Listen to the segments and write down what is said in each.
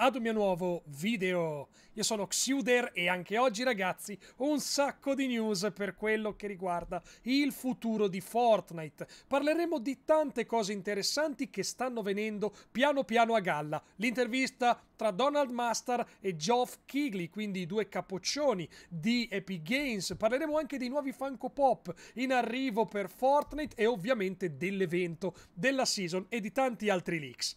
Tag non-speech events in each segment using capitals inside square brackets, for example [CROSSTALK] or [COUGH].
ad un mio nuovo video. Io sono Xuder e anche oggi ragazzi un sacco di news per quello che riguarda il futuro di Fortnite. Parleremo di tante cose interessanti che stanno venendo piano piano a galla. L'intervista tra Donald Master e Geoff Keighley, quindi i due capoccioni di Epic Games. Parleremo anche dei nuovi Funko Pop in arrivo per Fortnite e ovviamente dell'evento, della season e di tanti altri leaks.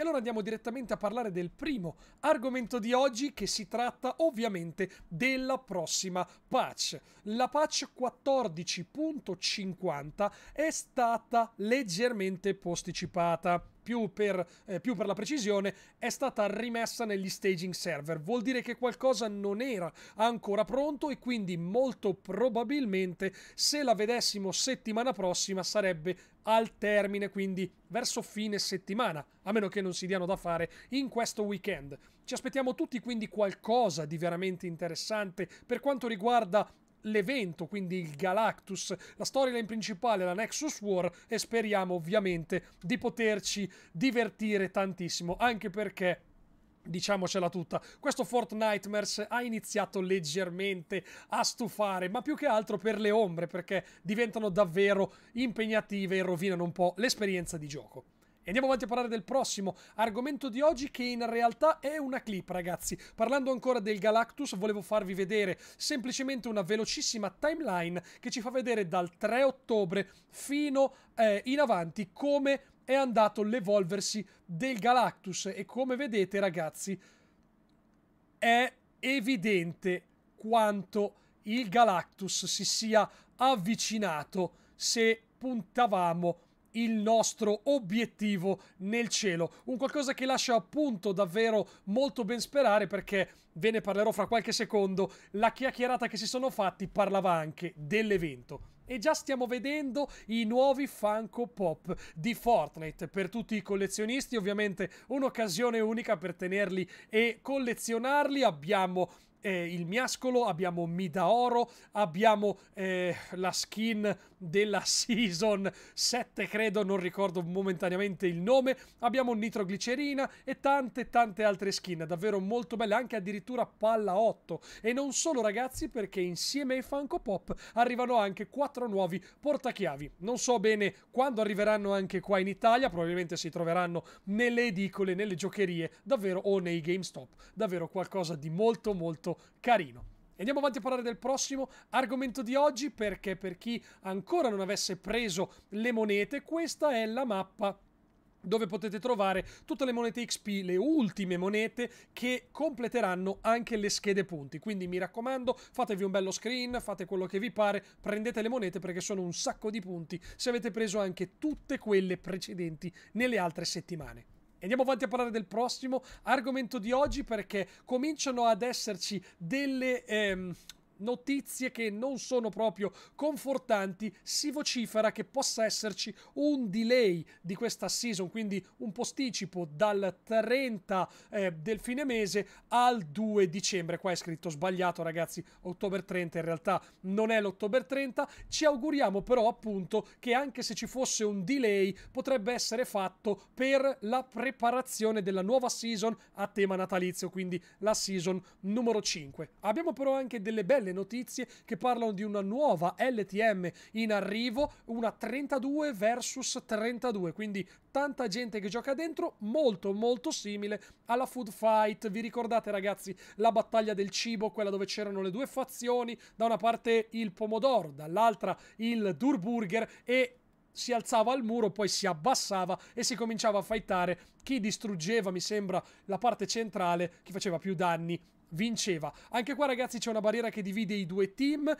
E allora andiamo direttamente a parlare del primo argomento di oggi che si tratta ovviamente della prossima patch. La patch 14.50 è stata leggermente posticipata più per, eh, più per, la precisione, è stata rimessa negli staging server. Vuol dire che qualcosa non era ancora pronto e quindi molto probabilmente se la vedessimo settimana prossima sarebbe al termine, quindi verso fine settimana, a meno che non si diano da fare in questo weekend. Ci aspettiamo tutti quindi qualcosa di veramente interessante per quanto riguarda l'evento, quindi il Galactus, la storyline principale, la Nexus War e speriamo ovviamente di poterci divertire tantissimo, anche perché diciamocela tutta, questo Fort Nightmares ha iniziato leggermente a stufare, ma più che altro per le ombre, perché diventano davvero impegnative e rovinano un po' l'esperienza di gioco andiamo avanti a parlare del prossimo argomento di oggi che in realtà è una clip ragazzi. Parlando ancora del Galactus volevo farvi vedere semplicemente una velocissima timeline che ci fa vedere dal 3 ottobre fino eh, in avanti come è andato l'evolversi del Galactus e come vedete ragazzi è evidente quanto il Galactus si sia avvicinato se puntavamo a il nostro obiettivo nel cielo. Un qualcosa che lascia appunto davvero molto ben sperare perché ve ne parlerò fra qualche secondo. La chiacchierata che si sono fatti parlava anche dell'evento. E già stiamo vedendo i nuovi Funko Pop di Fortnite per tutti i collezionisti, ovviamente un'occasione unica per tenerli e collezionarli. Abbiamo eh, il miascolo, abbiamo Midaoro, abbiamo eh, la skin della [LAUGHS] Season 7, credo, non ricordo momentaneamente il nome, abbiamo nitroglicerina e tante tante altre skin, davvero molto belle, anche addirittura palla 8. E non solo ragazzi, perché insieme ai Funko Pop arrivano anche quattro nuovi portachiavi. Non so bene quando arriveranno anche qua in Italia, probabilmente si troveranno nelle edicole, nelle giocherie, davvero o nei GameStop, davvero qualcosa di molto molto molto carino. Andiamo avanti a parlare del prossimo argomento di oggi perché per chi ancora non avesse preso le monete, questa è la mappa dove potete trovare tutte le monete XP, le ultime monete che completeranno anche le schede punti. Quindi mi raccomando, fatevi un bello screen, fate quello che vi pare, prendete le monete perché sono un sacco di punti se avete preso anche tutte quelle precedenti nelle altre settimane. Andiamo avanti a parlare del prossimo argomento di oggi perché cominciano ad esserci delle, ehm, notizie che non sono proprio confortanti, si vocifera che possa esserci un delay di questa season, quindi un posticipo dal 30 eh, del fine mese al 2 dicembre. Qua è scritto sbagliato, ragazzi, ottobre 30 in realtà non è l'ottobre 30. Ci auguriamo però appunto che anche se ci fosse un delay potrebbe essere fatto per la preparazione della nuova season a tema natalizio, quindi la season numero 5. Abbiamo però anche delle belle le notizie che parlano di una nuova LTM in arrivo, una 32 vs 32, quindi tanta gente che gioca dentro, molto molto simile alla Food Fight. Vi ricordate ragazzi la battaglia del cibo, quella dove c'erano le due fazioni, da una parte il pomodoro, dall'altra il Durburger e si alzava al muro, poi si abbassava e si cominciava a fightare chi distruggeva, mi sembra, la parte centrale, chi faceva più danni vinceva. Anche qua ragazzi c'è una barriera che divide i due team,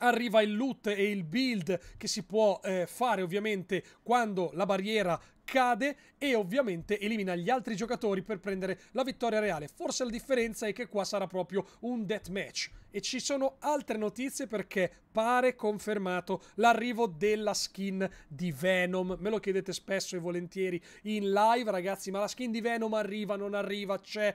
arriva il loot e il build che si può eh, fare ovviamente quando la barriera cade e ovviamente elimina gli altri giocatori per prendere la vittoria reale. Forse la differenza è che qua sarà proprio un deathmatch. E ci sono altre notizie perché pare confermato l'arrivo della skin di Venom. Me lo chiedete spesso e volentieri in live, ragazzi, ma la skin di Venom arriva, non arriva, c'è... Cioè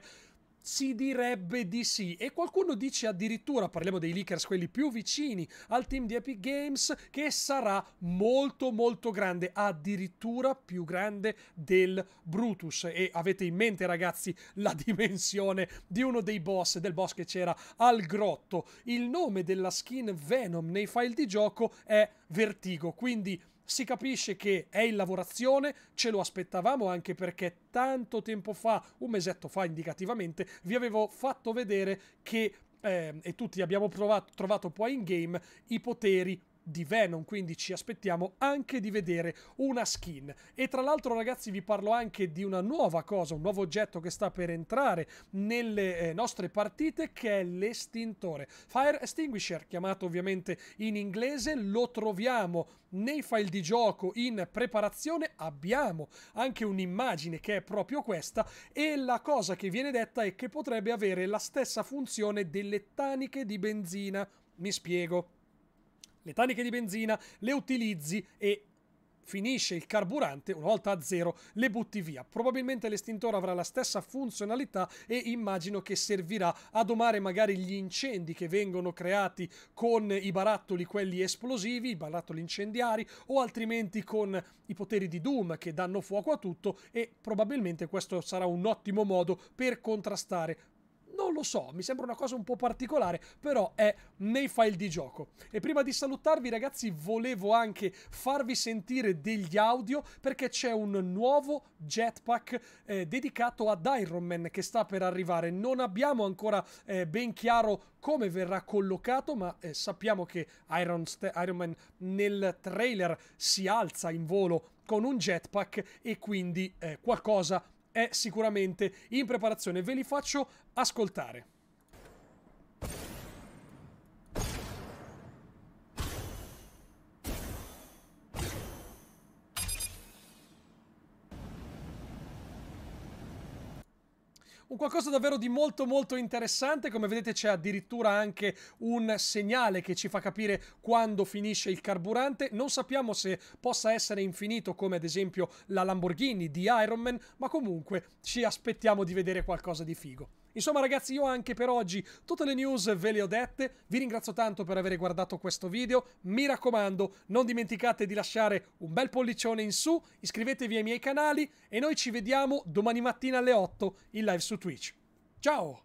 si direbbe di sì e qualcuno dice addirittura, parliamo dei leakers quelli più vicini al team di Epic Games, che sarà molto molto grande, addirittura più grande del Brutus e avete in mente ragazzi la [LAUGHS] dimensione di uno dei boss, del boss che c'era al grotto. Il nome della skin Venom nei file di gioco è Vertigo, quindi si capisce che è in lavorazione, ce lo aspettavamo anche perché tanto tempo fa, un mesetto fa indicativamente, vi avevo fatto vedere che eh, e tutti abbiamo provato, trovato poi in game i poteri di Venom, quindi ci aspettiamo anche di vedere una skin. E tra l'altro ragazzi vi parlo anche di una nuova cosa, un nuovo oggetto che sta per entrare nelle eh, nostre partite che è l'estintore. Fire Extinguisher, chiamato ovviamente in inglese, lo troviamo nei file di gioco in preparazione, abbiamo anche un'immagine che è proprio questa e la cosa che viene detta è che potrebbe avere la stessa funzione delle taniche di benzina. Mi spiego le taniche di benzina, le utilizzi e finisce il carburante, una volta a zero le butti via. Probabilmente l'estintore avrà la stessa funzionalità e immagino che servirà a domare magari gli incendi che vengono creati con i barattoli quelli esplosivi, i barattoli incendiari o altrimenti con i poteri di Doom che danno fuoco a tutto e probabilmente questo sarà un ottimo modo per contrastare non lo so, mi sembra una cosa un po' particolare, però è nei file di gioco. E prima di salutarvi ragazzi volevo anche farvi sentire degli audio perché c'è un nuovo jetpack eh, dedicato ad Iron Man che sta per arrivare. Non abbiamo ancora eh, ben chiaro come verrà collocato, ma eh, sappiamo che Iron, St- Iron Man nel trailer si alza in volo con un jetpack e quindi eh, qualcosa è sicuramente in preparazione. Ve li faccio ascoltare. un qualcosa davvero di molto molto interessante, come vedete c'è addirittura anche un segnale che ci fa capire quando finisce il carburante, non sappiamo se possa essere infinito come ad esempio la Lamborghini di Iron Man, ma comunque ci aspettiamo di vedere qualcosa di figo. Insomma ragazzi io anche per oggi tutte le news ve le ho dette, vi ringrazio tanto per aver guardato questo video, mi raccomando non dimenticate di lasciare un bel pollicione in su, iscrivetevi ai miei canali e noi ci vediamo domani mattina alle 8 in live su Twitch. Ciao!